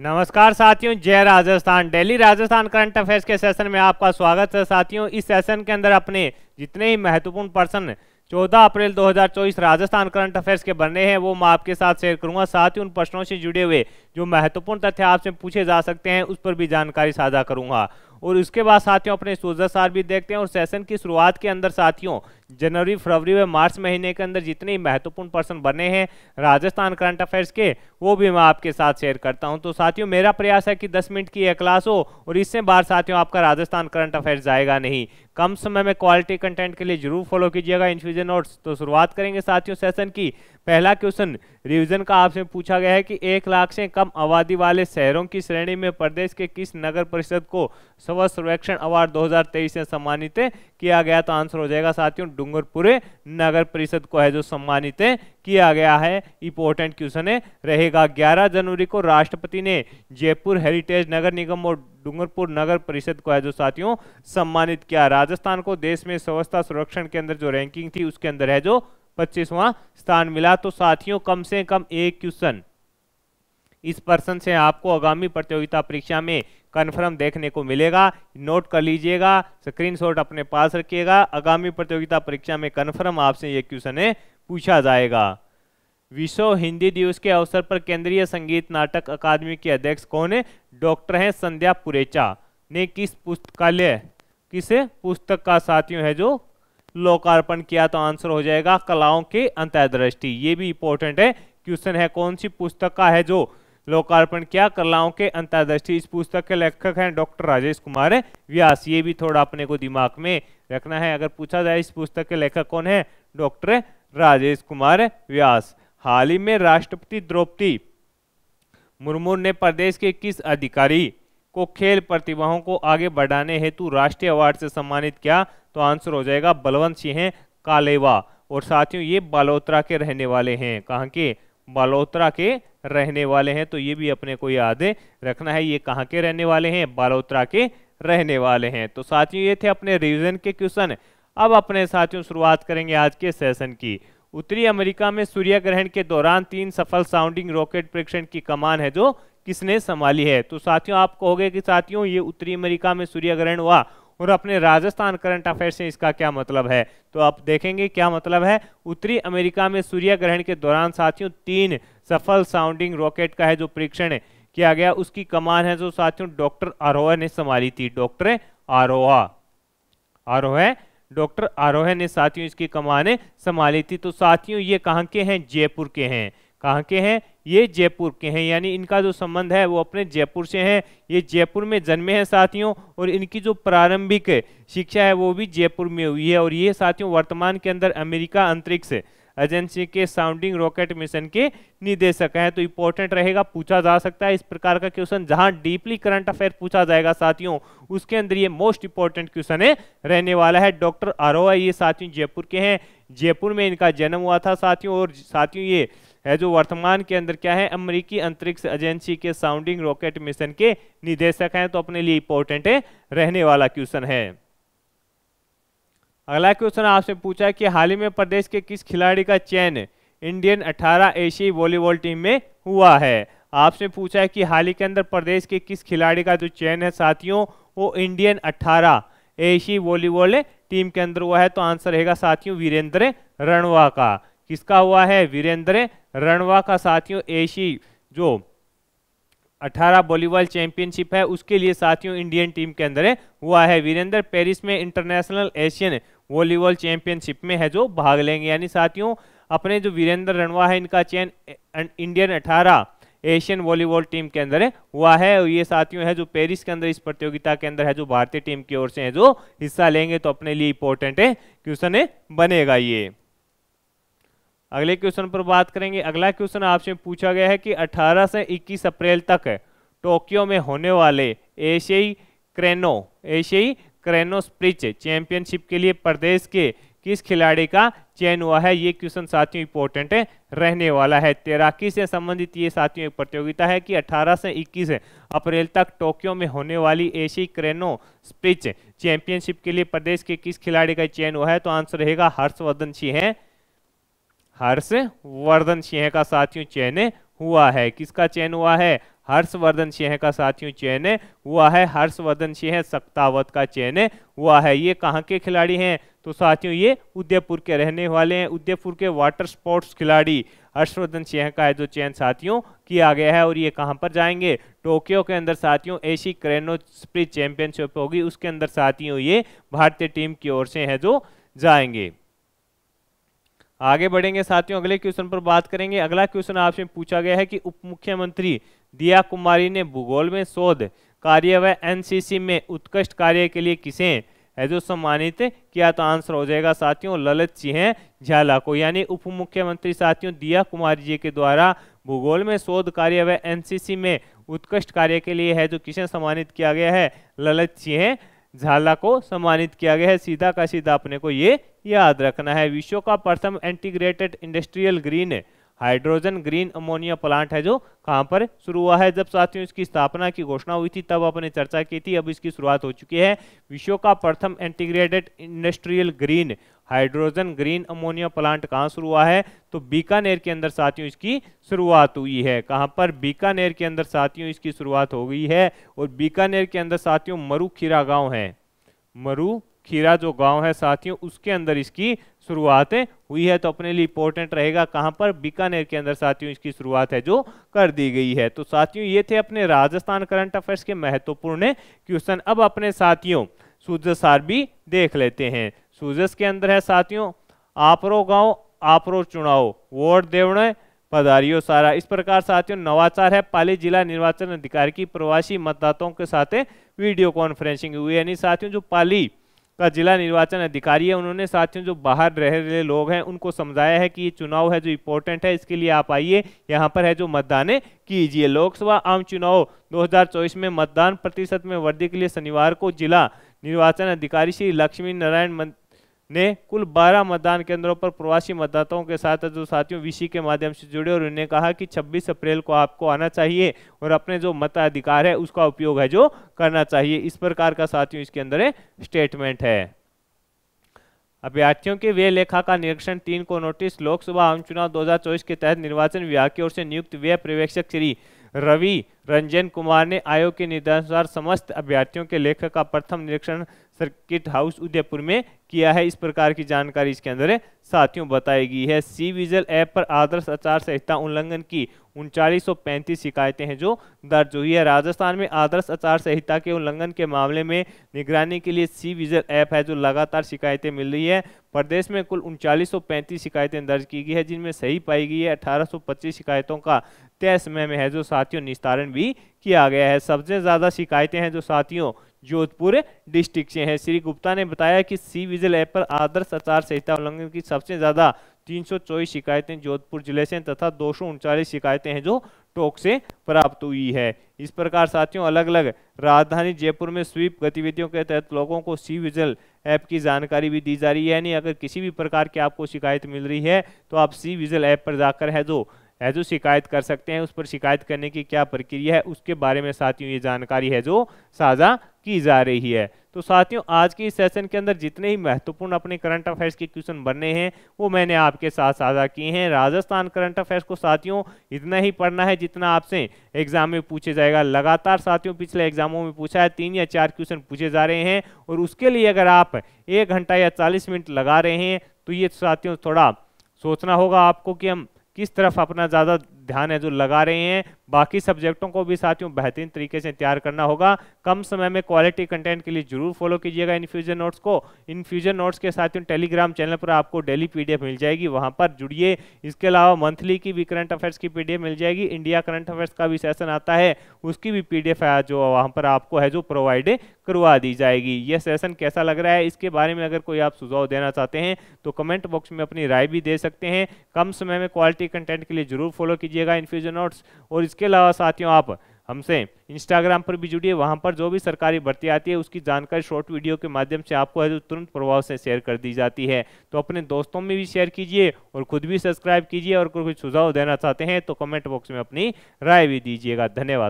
नमस्कार साथियों जय Rajasthan daily Rajasthan current affairs के सेशन में आपका स्वागत है साथियों इस सेशन के अंदर अपने जितने ही महत्वपूर्ण प्रश्न 14 अप्रैल 2024 राजस्थान करंट अफेयर्स के बनने हैं वो मैं आपके साथ शेयर करूंगा साथ ही उन प्रश्नों से जुड़े हुए जो महत्वपूर्ण तथ्य आपसे पूछे जा सकते हैं उस पर भी जानकारी साझा करूंगा और उसके बाद साथियों अपने सोजा सार भी देखते हैं और सेशन की शुरुआत के अंदर साथियों जनवरी फरवरी व मार्च महीने के अंदर जितने महत्वपूर्ण पर्सन बने हैं राजस्थान करंट अफेयर्स के वो भी मैं आपके साथ शेयर करता हूं तो साथियों मेरा प्रयास है कि 10 मिनट की यह क्लास हो और इससे बाहर साथियों आपका राजस्थान करंट अफेयर्स जाएगा नहीं कम समय में क्वालिटी कंटेंट के लिए जरूर फॉलो कीजिएगा इन्फ्यूजन नोट्स तो शुरुआत करेंगे साथियों सेशन की पहला क्वेश्चन रिविजन का आपसे पूछा गया है कि एक लाख से कम आबादी वाले शहरों की श्रेणी में प्रदेश के किस नगर परिषद को स्व सर्वेक्षण अवार्ड दो से सम्मानित किया गया तो आंसर हो जाएगा साथियों डूंगरपुरे नगर परिषद को है जो सम्मानित किया गया है इंपॉर्टेंट क्वेश्चन है रहेगा 11 जनवरी को राष्ट्रपति ने जयपुर हेरिटेज नगर निगम और डूंगरपुर नगर परिषद को है जो साथियों सम्मानित किया राजस्थान को देश में स्वच्छता संरक्षण के अंदर जो रैंकिंग थी उसके अंदर है जो पच्चीसवां स्थान मिला तो साथियों कम से कम एक क्वेश्चन इस प्रश्न से आपको आगामी प्रतियोगिता परीक्षा में कन्फर्म देखने को मिलेगा नोट कर लीजिएगा स्क्रीनशॉट अपने पास रखिएगा आगामी प्रतियोगिता परीक्षा में कन्फर्म आपसे ये क्वेश्चन है पूछा जाएगा विश्व हिंदी दिवस के अवसर पर केंद्रीय संगीत नाटक अकादमी के अध्यक्ष कौन है डॉक्टर हैं संध्या पुरेचा ने किस पुस्तकालय किस पुस्तक का साथियों है जो लोकार्पण किया तो आंसर हो जाएगा कलाओं के अंतर्दृष्टि ये भी इंपॉर्टेंट है क्वेश्चन है कौन सी पुस्तक का है जो लोकार्पण किया कलाओं के अंतर्दृष्टि इस पुस्तक के लेखक हैं डॉक्टर राजेश कुमार व्यास ये भी थोड़ा अपने को दिमाग में रखना है अगर पूछा जाए इस पुस्तक के लेखक कौन है डॉक्टर राजेश कुमार व्यास हाल ही में राष्ट्रपति द्रौपदी मुर्मू ने प्रदेश के किस अधिकारी को खेल प्रतिभाओं को आगे बढ़ाने हेतु राष्ट्रीय अवार्ड से सम्मानित किया तो आंसर हो जाएगा बलवंत सिंह कालेवा और साथियों ये बालोत्रा के रहने वाले हैं कहाँ के बालोत्रा के रहने वाले हैं तो ये भी अपने को याद रखना है ये कहाँ के रहने वाले हैं बालोत्रा के रहने वाले हैं तो साथियों ये थे अपने रिविजन के क्वेश्चन अब अपने साथियों शुरुआत करेंगे आज के सेशन की उत्तरी अमेरिका में सूर्य ग्रहण के दौरान तीन सफल साउंडिंग रॉकेट परीक्षण की कमान है जो किसने संभाली है तो साथियों आप कहोगे कि साथियों ये उत्तरी अमेरिका में सूर्य ग्रहण हुआ और अपने राजस्थान करंट अफेयर से इसका क्या मतलब है तो आप देखेंगे क्या मतलब है उत्तरी अमेरिका में सूर्य ग्रहण के दौरान साथियों तीन सफल साउंडिंग रॉकेट का है जो परीक्षण किया गया उसकी कमान है जो साथियों डॉक्टर आरोह ने संभाली थी डॉक्टर आरोहा आरोह डॉक्टर आरोह ने साथियों इसकी कमान संभाली थी तो साथियों ये कहाँ के हैं जयपुर के हैं कहाँ के हैं ये जयपुर के हैं यानी इनका जो संबंध है वो अपने जयपुर से हैं ये जयपुर में जन्मे हैं साथियों और इनकी जो प्रारंभिक शिक्षा है वो भी जयपुर में हुई है और ये साथियों वर्तमान के अंदर अमेरिका अंतरिक्ष एजेंसी के साउंडिंग रॉकेट मिशन के निदेशक हैं तो इंपॉर्टेंट रहेगा पूछा जा सकता है इस प्रकार का क्वेश्चन जहां डीपली करंट अफेयर पूछा जाएगा साथियों उसके अंदर ये मोस्ट इंपॉर्टेंट क्वेश्चन है रहने वाला है डॉक्टर आरोह ये साथियों जयपुर के हैं जयपुर में इनका जन्म हुआ था साथियों और साथियों ये है जो वर्तमान के अंदर क्या है अमेरिकी अंतरिक्ष एजेंसी के साउंडिंग रॉकेट मिशन के निदेशक हैं तो अपने लिए इंपॉर्टेंट रहने वाला क्वेश्चन है अगला क्वेश्चन आपसे पूछा कि हाल ही में प्रदेश के किस खिलाड़ी का चयन इंडियन 18 एशियाई वॉलीबॉल टीम में हुआ है आपसे पूछा है कि हाल ही के अंदर प्रदेश के किस खिलाड़ी का जो चयन है साथियों वो इंडियन 18 एशियाई वॉलीबॉल टीम के अंदर हुआ है तो आंसर रहेगा साथियों वीरेंद्र रणवा का किसका हुआ है वीरेंद्र रणवा का साथियों एशी जो 18 वॉलीबॉल चैंपियनशिप है उसके लिए साथियों इंडियन टीम के अंदर हुआ है वीरेंद्र पेरिस में इंटरनेशनल एशियन वॉलीबॉल चैंपियनशिप में है जो भाग लेंगे यानी साथियों अपने जो वीरेंद्र रणवा है इनका चयन इंडियन अठारह एशियन वॉलीबॉल टीम के अंदर हुआ है और ये साथियों है जो पेरिस के अंदर इस प्रतियोगिता के अंदर है जो भारतीय टीम की ओर से है जो हिस्सा लेंगे तो अपने लिए इंपॉर्टेंट है क्वेश्चन बनेगा ये अगले क्वेश्चन पर बात करेंगे अगला क्वेश्चन आपसे पूछा गया है कि 18 से 21 अप्रैल तक टोक्यो में होने वाले एशियाई क्रेनो एशियाई क्रेनो स्प्रिच चैंपियनशिप के लिए प्रदेश के किस खिलाड़ी का चयन हुआ है ये क्वेश्चन साथियों इंपॉर्टेंट रहने वाला है तैराकी से संबंधित ये साथियों एक प्रतियोगिता है कि 18 से 21 अप्रैल तक टोक्यो में होने वाली एशियाई क्रेनो स्प्रिच चैंपियनशिप के लिए प्रदेश के किस खिलाड़ी का चयन हुआ है तो आंसर रहेगा हर्षवर्धन सिंह है हर्षवर्धन सिंह का साथियों चयन हुआ है किसका चयन हुआ है हर्षवर्धन सिंह का साथियों चयन हुआ है हर्षवर्धन सिंह सक्तावत का चयन हुआ है ये कहाँ के खिलाड़ी हैं तो साथियों ये उदयपुर के रहने वाले हैं उदयपुर के वाटर स्पोर्ट्स खिलाड़ी हर्षवर्धन सिंह का है जो चयन साथियों किया गया है और ये कहाँ पर जाएंगे टोक्यो के अंदर साथियों एशी क्रेनो स्प्रिट चैंपियनशिप होगी उसके अंदर साथियों ये भारतीय टीम की ओर से है जो जाएंगे आगे बढ़ेंगे साथियों अगले क्वेश्चन पर बात करेंगे अगला क्वेश्चन आपसे पूछा गया है कि उप मुख्यमंत्री दिया कुमारी ने भूगोल में शोध कार्य व एनसीसी में उत्कृष्ट कार्य के लिए किसे है जो सम्मानित किया तो आंसर हो जाएगा साथियों ललित सिंह झाला को यानी उप मुख्यमंत्री साथियों दिया कुमारी जी के द्वारा भूगोल में शोध कार्य व एनसीसी में उत्कृष्ट कार्य के लिए है जो किसे सम्मानित किया गया है ललित सिंह झाला को सम्मानित किया गया है सीधा का सीधा अपने को ये याद रखना है विश्व का प्रथम integrated industrial green hydrogen green ammonia plant है जो कहां पर शुरू हुआ है जब साथियों इसकी स्थापना की घोषणा हुई थी तब अपने चर्चा की थी अब इसकी शुरुआत हो चुकी है विश्व का प्रथम integrated industrial green hydrogen green ammonia plant कहां शुरू हुआ है तो बीकानेर के अंदर साथियों इसकी शुरुआत हुई है कहाँ पर बीकानेर के अंदर साथियों इसकी शुरुआत हो गई है और बीकानेर के अंदर साथियों मरुखीरा गाँव है मरु खीरा जो गांव है साथियों उसके अंदर इसकी शुरुआत हुई है तो अपने लिए इंपॉर्टेंट रहेगा कहां पर बीकानेर के अंदर साथियों इसकी शुरुआत है जो कर दी गई है तो साथियों ये थे अपने राजस्थान करंट अफेयर्स के महत्वपूर्ण क्वेश्चन अब अपने साथियों सूजस आर भी देख लेते हैं सूजस के अंदर है साथियों आपरो गाँव आपरो चुनाव वोट देवण पदारियों सारा इस प्रकार साथियों नवाचार है पाली जिला निर्वाचन अधिकारी की प्रवासी मतदाताओं के साथ वीडियो कॉन्फ्रेंसिंग हुई यानी साथियों जो पाली का जिला निर्वाचन अधिकारी है उन्होंने साथियों जो बाहर रह रहे लोग हैं उनको समझाया है कि ये चुनाव है जो इम्पोर्टेंट है इसके लिए आप आइए यहाँ पर है जो मतदान कीजिए लोकसभा आम चुनाव 2024 में मतदान प्रतिशत में वृद्धि के लिए शनिवार को जिला निर्वाचन अधिकारी श्री लक्ष्मी नारायण ने कुल 12 मतदान केंद्रों पर प्रवासी मतदाताओं के साथ जो साथियों वीसी के माध्यम से जुड़े और उन्होंने कहा कि 26 अप्रैल को आपको आना चाहिए और अपने जो मताधिकार है उसका उपयोग है जो करना चाहिए इस प्रकार का साथियों इसके अंदर स्टेटमेंट है अभ्यर्थियों के व्यय लेखा का निरीक्षण तीन को नोटिस लोकसभा आम चुनाव दो के तहत निर्वाचन विभाग की ओर से नियुक्त व्यय पर्यवेक्षक श्री रवि रंजन कुमार ने आयोग के निर्देशानुसार समस्त अभ्यर्थियों के लेखक का प्रथम निरीक्षण सर्किट हाउस उदयपुर में किया है इस प्रकार की जानकारी इसके अंदर साथियों बताई गई है सी विजल ऐप पर आदर्श आचार संहिता उल्लंघन की उनचालीस शिकायतें हैं जो दर्ज हुई है राजस्थान में आदर्श आचार संहिता के उल्लंघन के मामले में निगरानी के लिए सी विजल ऐप है जो लगातार शिकायतें मिल रही है प्रदेश में कुल उनचालीस शिकायतें दर्ज की गई है जिनमें सही पाई गई है अठारह शिकायतों का तय समय में है जो साथियों निस्तारण भी किया गया है सबसे ज़्यादा शिकायतें हैं जो साथियों जोधपुर डिस्ट्रिक्ट से हैं श्री गुप्ता ने बताया कि सी विजिल ऐप पर आदर्श आचार संहिता उल्लंघन की सबसे ज्यादा तीन शिकायतें जोधपुर जिले से तथा दो शिकायतें हैं जो टोक से प्राप्त हुई है इस प्रकार साथियों अलग अलग राजधानी जयपुर में स्वीप गतिविधियों के तहत लोगों को सी विजल ऐप की जानकारी भी दी जा रही है यानी अगर किसी भी प्रकार की आपको शिकायत मिल रही है तो आप सी विजल ऐप पर जाकर है जो है जो शिकायत कर सकते हैं उस पर शिकायत करने की क्या प्रक्रिया है उसके बारे में साथियों ये जानकारी है जो साझा की जा रही है तो साथियों आज के इस सेशन के अंदर जितने ही महत्वपूर्ण अपने करंट अफेयर्स के क्वेश्चन बनने हैं वो मैंने आपके साथ साझा किए हैं राजस्थान करंट अफेयर्स को साथियों इतना ही पढ़ना है जितना आपसे एग्जाम में पूछे जाएगा लगातार साथियों पिछले एग्जामों में पूछा है तीन या चार क्वेश्चन पूछे जा रहे हैं और उसके लिए अगर आप एक घंटा या चालीस मिनट लगा रहे हैं तो ये साथियों थोड़ा सोचना होगा आपको कि हम किस तरफ अपना ज़्यादा ध्यान है जो लगा रहे हैं बाकी सब्जेक्टों को भी साथियों बेहतरीन तरीके से तैयार करना होगा कम समय में क्वालिटी कंटेंट के लिए जरूर फॉलो कीजिएगा इन्फ्यूजन नोट्स को इन्फ्यूजन नोट्स के साथियों टेलीग्राम चैनल पर आपको डेली पीडीएफ मिल जाएगी वहां पर जुड़िए इसके अलावा मंथली की भी करंट अफेयर्स की पीडीएफ मिल जाएगी इंडिया करंट अफेयर्स का भी सेशन आता है उसकी भी पी पीडीएफ जो वहां पर आपको है जो प्रोवाइड करवा दी जाएगी यह सेशन कैसा लग रहा है इसके बारे में अगर कोई आप सुझाव देना चाहते हैं तो कमेंट बॉक्स में अपनी राय भी दे सकते हैं कम समय में क्वालिटी कंटेंट के लिए जरूर फॉलो कीजिए कीजिएगा इन्फ्यूजन नोट्स और इसके अलावा साथियों आप हमसे इंस्टाग्राम पर भी जुड़िए वहाँ पर जो भी सरकारी भर्ती आती है उसकी जानकारी शॉर्ट वीडियो के माध्यम से आपको है तुरंत प्रभाव से शेयर कर दी जाती है तो अपने दोस्तों में भी शेयर कीजिए और खुद भी सब्सक्राइब कीजिए और कोई सुझाव देना चाहते हैं तो कमेंट बॉक्स में अपनी राय भी दीजिएगा धन्यवाद